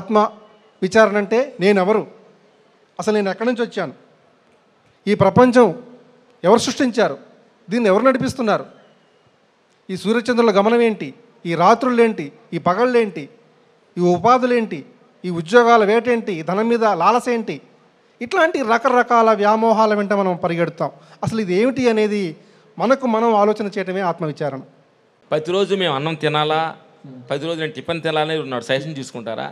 ఆత్మ విచారణ అంటే నేనెవరు అసలు నేను ఎక్కడి నుంచి వచ్చాను ఈ ప్రపంచం ఎవరు సృష్టించారు దీన్ని ఎవరు నడిపిస్తున్నారు ఈ సూర్యచంద్రుల గమనం ఏంటి ఈ రాత్రులేంటి ఈ పగళ్ళేంటి ఈ ఉపాధులేంటి ఈ ఉద్యోగాల వేటేంటి ఈ ధనం మీద లాలస ఏంటి ఇట్లాంటి రకరకాల వ్యామోహాల వెంట మనం పరిగెడతాం అసలు ఇది ఏమిటి అనేది మనకు మనం ఆలోచన చేయటమే ఆత్మవిచారణ ప్రతిరోజు మేము అన్నం తినాలా పది రోజులు నేను టిఫిన్ తినాలని ఉన్నాడు సజెషన్ తీసుకుంటారా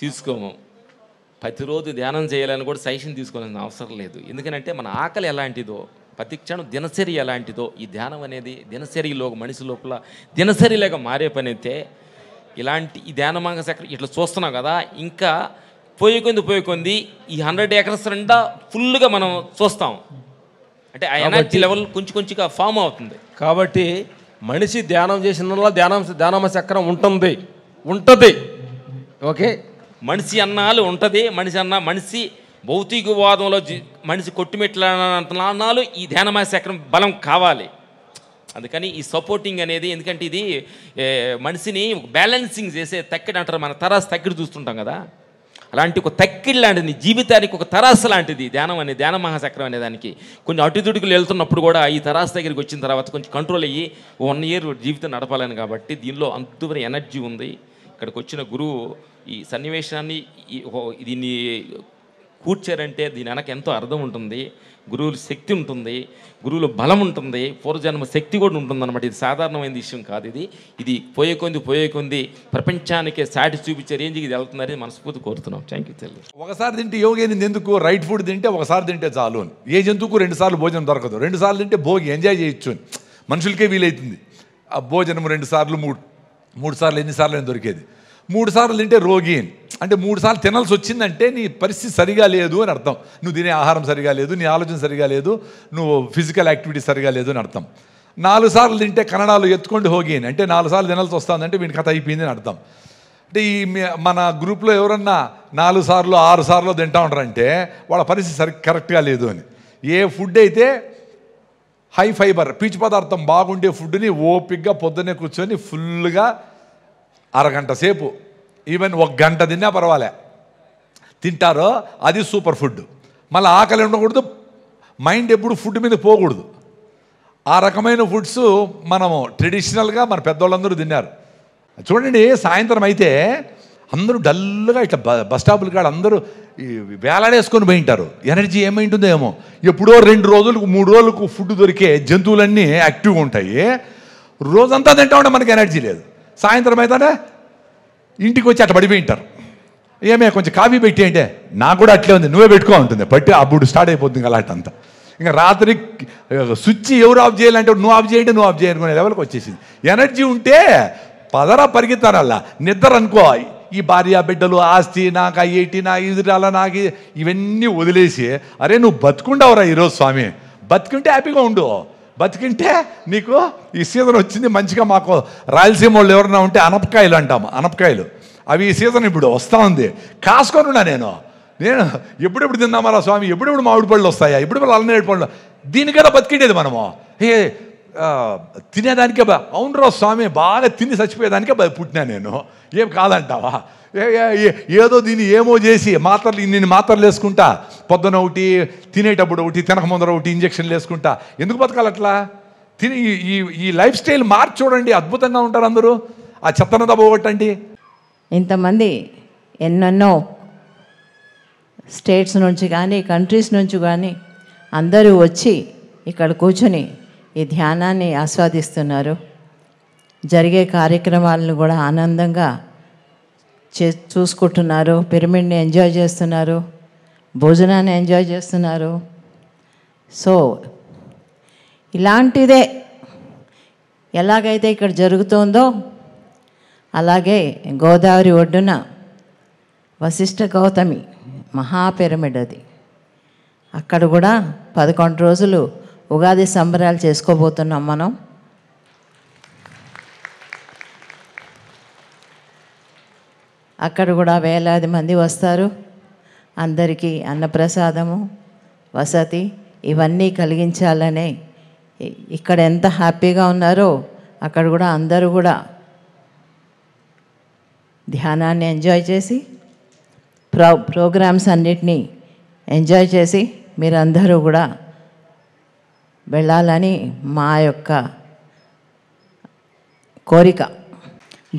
తీసుకోము ప్రతిరోజు ధ్యానం చేయాలని కూడా సైషన్ తీసుకోవాల్సిన అవసరం లేదు ఎందుకనంటే మన ఆకలి ఎలాంటిదో ప్రతిక్షణం దినచర్య ఎలాంటిదో ఈ ధ్యానం అనేది దినచర్యలో మనిషి లోపల దినచర్యలాగా మారే పని అయితే ఇలాంటి ఈ ధ్యానం సెక్ర ఇట్లా చూస్తున్నాం కదా ఇంకా పోయి కొంది పోయి కొంది ఈ హండ్రెడ్ ఏకర్స్ రెండా ఫుల్గా మనం చూస్తాం అంటే ఆ ఎనర్జీ లెవెల్ కొంచెం కొంచెంగా ఫామ్ అవుతుంది కాబట్టి మనిషి ధ్యానం చేసిన ధ్యానం ధ్యానమ చక్రం ఉంటుంది ఉంటుంది ఓకే మనిషి అన్నాలు ఉంటుంది మనిషి అన్న మనిషి భౌతికవాదంలో మనిషి అన్నాలు ఈ ధ్యానమా చక్రం బలం కావాలి అందుకని ఈ సపోర్టింగ్ అనేది ఎందుకంటే ఇది మనిషిని బ్యాలెన్సింగ్ చేసే తక్కిడి అంటారు మన తరాసు తక్కిడి చూస్తుంటాం కదా అలాంటి ఒక తక్కిడి లాంటిది జీవితానికి ఒక తరాసు లాంటిది ధ్యానం అనే ధ్యాన మహాచక్రం అనే దానికి కొంచెం అటుదుడుకులు వెళ్తున్నప్పుడు కూడా ఈ తరాసు దగ్గరికి వచ్చిన తర్వాత కొంచెం కంట్రోల్ అయ్యి వన్ ఇయర్ జీవితం నడపాలని కాబట్టి దీనిలో అంతమైన ఎనర్జీ ఉంది అక్కడికి వచ్చిన గురువు ఈ సన్నివేశాన్ని దీన్ని కూర్చారంటే దీని వెనక ఎంతో అర్థం ఉంటుంది గురువుల శక్తి ఉంటుంది గురువుల బలం ఉంటుంది పూర్వజన్మ శక్తి కూడా ఉంటుందన్నమాట ఇది సాధారణమైన విషయం కాదు ఇది ఇది పోయే కొంది పోయే కొంది ప్రపంచానికే సాటి చూపించే రేంజ్కి ఇది వెళ్తున్నారని మనస్ఫూర్తి కోరుతున్నాం థ్యాంక్ యూ తల్లి ఒకసారి తింటే యోగైంది ఎందుకు రైట్ ఫుడ్ తింటే ఒకసారి తింటే చాలు అని ఏ జంతువుకు రెండుసార్లు భోజనం దొరకదు రెండుసార్లు తింటే భోగి ఎంజాయ్ చేయొచ్చు అని మనుషులకే వీలైతుంది ఆ భోజనం రెండుసార్లు మూడు మూడు సార్లు ఎన్నిసార్లు అని దొరికేది మూడు సార్లు తింటే రోగి అని అంటే మూడు సార్లు తినాల్సి వచ్చిందంటే నీ పరిస్థితి సరిగా లేదు అని అర్థం నువ్వు తినే ఆహారం సరిగా లేదు నీ ఆలోచన సరిగా లేదు నువ్వు ఫిజికల్ యాక్టివిటీ సరిగా లేదు అని అర్థం నాలుగు సార్లు తింటే కన్నడాలు ఎత్తుకోండి హోగి అని అంటే నాలుగు సార్లు తినాల్సి వస్తుందంటే వీడి కథ అయిపోయింది అని అర్థం అంటే ఈ మన గ్రూప్లో ఎవరన్నా నాలుగు సార్లు ఆరు సార్లు తింటా ఉంటారంటే వాళ్ళ పరిస్థితి సరి కరెక్ట్గా లేదు అని ఏ ఫుడ్ అయితే హై ఫైబర్ పీచు పదార్థం బాగుండే ఫుడ్ని ఓపిక్గా పొద్దునే కూర్చొని ఫుల్గా అరగంట సేపు ఈవెన్ ఒక గంట తిన్నా పర్వాలే తింటారో అది సూపర్ ఫుడ్ మళ్ళీ ఆకలి ఉండకూడదు మైండ్ ఎప్పుడు ఫుడ్ మీద పోకూడదు ఆ రకమైన ఫుడ్స్ మనము ట్రెడిషనల్గా మన పెద్దవాళ్ళందరూ తిన్నారు చూడండి సాయంత్రం అయితే అందరూ డల్గా ఇట్లా బస్ స్టాపులు కాడ అందరూ వేలాడేసుకొని పోయింటారు ఎనర్జీ ఏమైంటుందో ఏమో ఎప్పుడో రెండు రోజులకు మూడు రోజులకు ఫుడ్ దొరికే జంతువులన్నీ యాక్టివ్గా ఉంటాయి రోజంతా తింటా ఉంటే మనకి ఎనర్జీ లేదు సాయంత్రం అయితే ఇంటికి వచ్చి అట్లా పడిపోయింటారు ఏమే కొంచెం కాఫీ పెట్టి అంటే నాకు కూడా అట్లే ఉంది నువ్వే పెట్టుకో ఉంటుంది బట్టి అప్పుడు స్టార్ట్ అయిపోతుంది అంతా ఇంకా రాత్రి స్విచ్ ఎవరు ఆఫ్ చేయాలంటే నువ్వు ఆఫ్ చేయండి నువ్వు ఆఫ్ చేయనుకునే లెవెల్కి వచ్చేసింది ఎనర్జీ ఉంటే పదరా పరిగెత్తారల్లా నిద్ర అనుకో ఈ భార్య బిడ్డలు ఆస్తి నాకు ఏటి నా ఇదిరాల నాకు ఇవన్నీ వదిలేసి అరే నువ్వు బతుకుండవురా ఈరోజు స్వామి బతికింటే హ్యాపీగా ఉండు బతికింటే నీకు ఈ సీజన్ వచ్చింది మంచిగా మాకు రాయలసీమ వాళ్ళు ఎవరైనా ఉంటే అనపకాయలు అంటాము అనపకాయలు అవి ఈ సీజన్ ఇప్పుడు వస్తూ ఉంది ఉన్నా నేను నేను ఎప్పుడెప్పుడు తిన్నామరా స్వామి ఎప్పుడెప్పుడు మామిడి పళ్ళు వస్తాయా ఎప్పుడు అల్లనేడు పళ్ళు దీనికైనా బతికిండేది మనము ఏ తినేదానికే బా రా స్వామి బాగా తిని చచ్చిపోయేదానికే పుట్టినా నేను ఏం కాదంటావా ఏదో దీన్ని ఏమో చేసి మాత్రలు ఇన్ని మాత్రలు వేసుకుంటా పొద్దున ఒకటి తినేటప్పుడు ఒకటి తినక ముందర ఒకటి ఇంజక్షన్లు వేసుకుంటా ఎందుకు బతకాలి అట్లా తిని ఈ ఈ లైఫ్ స్టైల్ మార్చి చూడండి అద్భుతంగా ఉంటారు అందరూ ఆ చెత్తను దబ్బగొట్టండి ఇంతమంది ఎన్నెన్నో స్టేట్స్ నుంచి కానీ కంట్రీస్ నుంచి కానీ అందరూ వచ్చి ఇక్కడ కూర్చొని ఈ ధ్యానాన్ని ఆస్వాదిస్తున్నారు జరిగే కార్యక్రమాలను కూడా ఆనందంగా చే చూసుకుంటున్నారు పిరమిడ్ని ఎంజాయ్ చేస్తున్నారు భోజనాన్ని ఎంజాయ్ చేస్తున్నారు సో ఇలాంటిదే ఎలాగైతే ఇక్కడ జరుగుతుందో అలాగే గోదావరి ఒడ్డున వశిష్ఠ గౌతమి మహాపిరమిడ్ అది అక్కడ కూడా పదకొండు రోజులు ఉగాది సంబరాలు చేసుకోబోతున్నాం మనం అక్కడ కూడా వేలాది మంది వస్తారు అందరికీ అన్నప్రసాదము వసతి ఇవన్నీ కలిగించాలనే ఇక్కడ ఎంత హ్యాపీగా ఉన్నారో అక్కడ కూడా అందరూ కూడా ధ్యానాన్ని ఎంజాయ్ చేసి ప్రో ప్రోగ్రామ్స్ అన్నిటినీ ఎంజాయ్ చేసి మీరందరూ కూడా వెళ్ళాలని మా యొక్క కోరిక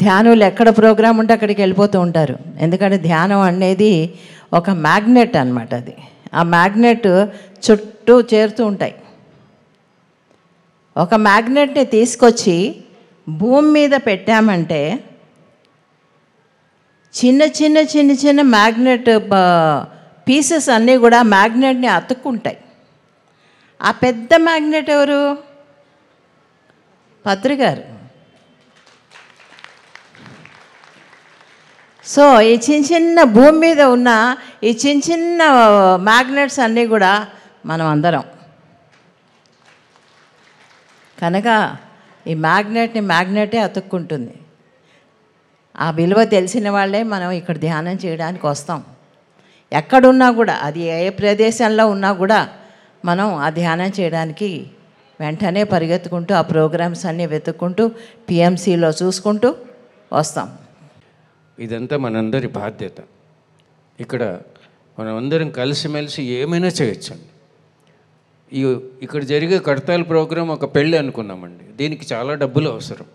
ధ్యానులు ఎక్కడ ప్రోగ్రాం ఉంటే అక్కడికి వెళ్ళిపోతూ ఉంటారు ఎందుకంటే ధ్యానం అనేది ఒక మ్యాగ్నెట్ అనమాట అది ఆ మ్యాగ్నెట్ చుట్టూ చేరుతూ ఉంటాయి ఒక మ్యాగ్నెట్ని తీసుకొచ్చి భూమి మీద పెట్టామంటే చిన్న చిన్న చిన్న చిన్న మ్యాగ్నెట్ పీసెస్ అన్నీ కూడా మ్యాగ్నెట్ని అతుక్కుంటాయి ఆ పెద్ద మ్యాగ్నెట్ ఎవరు పత్రికారు గారు సో ఈ చిన్న చిన్న భూమి మీద ఉన్న ఈ చిన్న చిన్న మ్యాగ్నెట్స్ అన్నీ కూడా మనం అందరం కనుక ఈ మ్యాగ్నెట్ని మ్యాగ్నెటే అతుక్కుంటుంది ఆ విలువ తెలిసిన వాళ్ళే మనం ఇక్కడ ధ్యానం చేయడానికి వస్తాం ఎక్కడున్నా కూడా అది ఏ ప్రదేశంలో ఉన్నా కూడా మనం ఆ ధ్యానం చేయడానికి వెంటనే పరిగెత్తుకుంటూ ఆ ప్రోగ్రామ్స్ అన్నీ వెతుక్కుంటూ పిఎంసీలో చూసుకుంటూ వస్తాం ఇదంతా మనందరి బాధ్యత ఇక్కడ మనమందరం కలిసిమెలిసి ఏమైనా చేయొచ్చండి ఈ ఇక్కడ జరిగే కడతాల ప్రోగ్రాం ఒక పెళ్ళి అనుకున్నామండి దీనికి చాలా డబ్బులు అవసరం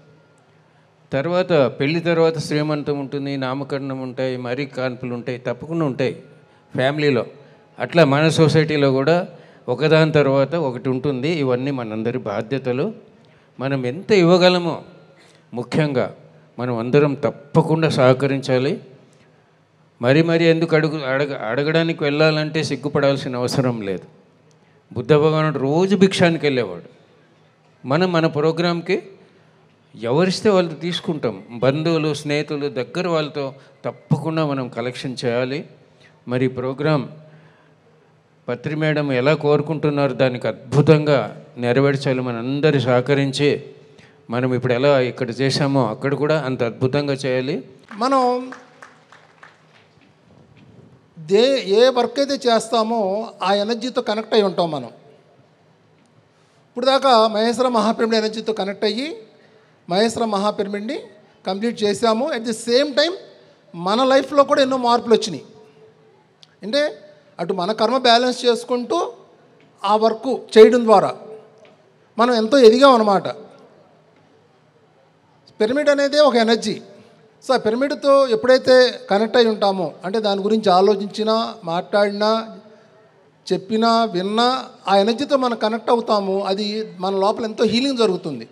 తర్వాత పెళ్ళి తర్వాత శ్రీమంతం ఉంటుంది నామకరణం ఉంటాయి మరీ కాన్పులు ఉంటాయి తప్పకుండా ఉంటాయి ఫ్యామిలీలో అట్లా మన సొసైటీలో కూడా ఒకదాని తర్వాత ఒకటి ఉంటుంది ఇవన్నీ మనందరి బాధ్యతలు మనం ఎంత ఇవ్వగలమో ముఖ్యంగా మనం అందరం తప్పకుండా సహకరించాలి మరి మరి ఎందుకు అడుగు అడగ అడగడానికి వెళ్ళాలంటే సిగ్గుపడాల్సిన అవసరం లేదు బుద్ధ భగవానుడు రోజు భిక్షానికి వెళ్ళేవాడు మనం మన ప్రోగ్రాంకి ఎవరిస్తే వాళ్ళతో తీసుకుంటాం బంధువులు స్నేహితులు దగ్గర వాళ్ళతో తప్పకుండా మనం కలెక్షన్ చేయాలి మరి ప్రోగ్రాం పత్రి మేడం ఎలా కోరుకుంటున్నారు దానికి అద్భుతంగా నెరవేర్చాలి మనందరూ సహకరించి మనం ఇప్పుడు ఎలా ఇక్కడ చేశామో అక్కడ కూడా అంత అద్భుతంగా చేయాలి మనం దే ఏ వర్క్ అయితే చేస్తామో ఆ ఎనర్జీతో కనెక్ట్ అయి ఉంటాం మనం ఇప్పుడు దాకా మహేశ్వర మహాపిరమిడ్ ఎనర్జీతో కనెక్ట్ అయ్యి మహేశ్వర మహాపిరమిడ్ని కంప్లీట్ చేశాము అట్ ది సేమ్ టైం మన లైఫ్లో కూడా ఎన్నో మార్పులు వచ్చినాయి అంటే అటు మన కర్మ బ్యాలెన్స్ చేసుకుంటూ ఆ వర్క్ చేయడం ద్వారా మనం ఎంతో ఎదిగాం అనమాట పిరమిడ్ అనేది ఒక ఎనర్జీ సో ఆ పిరమిడ్తో ఎప్పుడైతే కనెక్ట్ అయి ఉంటామో అంటే దాని గురించి ఆలోచించినా మాట్లాడినా చెప్పినా విన్నా ఆ ఎనర్జీతో మనం కనెక్ట్ అవుతాము అది మన లోపల ఎంతో హీలింగ్ జరుగుతుంది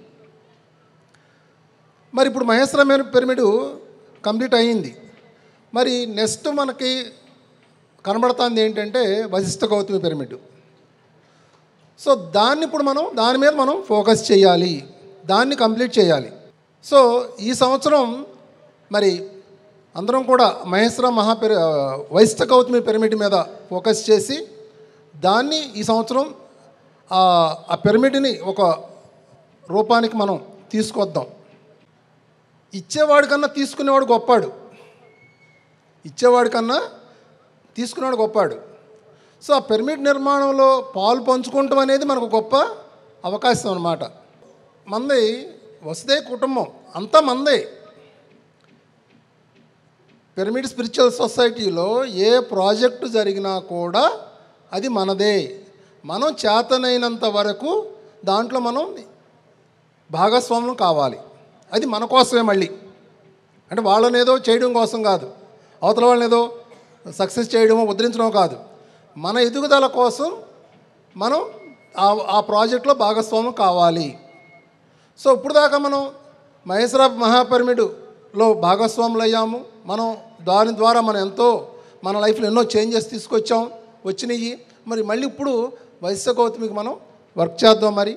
మరి ఇప్పుడు మహేశ్వరమైన పిరమిడ్ కంప్లీట్ అయ్యింది మరి నెక్స్ట్ మనకి కనబడుతుంది ఏంటంటే వశిష్ఠ గౌతమి పిరమిడ్ సో దాన్ని ఇప్పుడు మనం దాని మీద మనం ఫోకస్ చేయాలి దాన్ని కంప్లీట్ చేయాలి సో ఈ సంవత్సరం మరి అందరం కూడా మహేశ్వర మహాపిర వైష్ఠ గౌతమి పిరమిడ్ మీద ఫోకస్ చేసి దాన్ని ఈ సంవత్సరం ఆ పిరమిడ్ని ఒక రూపానికి మనం తీసుకొద్దాం ఇచ్చేవాడికన్నా తీసుకునేవాడు గొప్పాడు ఇచ్చేవాడికన్నా తీసుకున్నాడు గొప్పాడు సో ఆ పిరమిడ్ నిర్మాణంలో పాలు పంచుకోవటం అనేది మనకు గొప్ప అవకాశం అనమాట మంది వసుదే కుటుంబం అంతా మందే పిరమిడ్ స్పిరిచువల్ సొసైటీలో ఏ ప్రాజెక్టు జరిగినా కూడా అది మనదే మనం చేతనైనంత వరకు దాంట్లో మనం భాగస్వామ్యం కావాలి అది మన కోసమే మళ్ళీ అంటే వాళ్ళనేదో చేయడం కోసం కాదు అవతల వాళ్ళనేదో సక్సెస్ చేయడమో ముద్రించడం కాదు మన ఎదుగుదల కోసం మనం ఆ ప్రాజెక్ట్లో భాగస్వామ్యం కావాలి సో ఇప్పుడు దాకా మనం మహేశ్వరా మహాపరిమిడులో భాగస్వాములు అయ్యాము మనం దాని ద్వారా మనం ఎంతో మన లైఫ్లో ఎన్నో చేంజెస్ తీసుకొచ్చాం వచ్చినాయి మరి మళ్ళీ ఇప్పుడు వైశ్య గౌతమికి మనం వర్క్ చేద్దాం మరి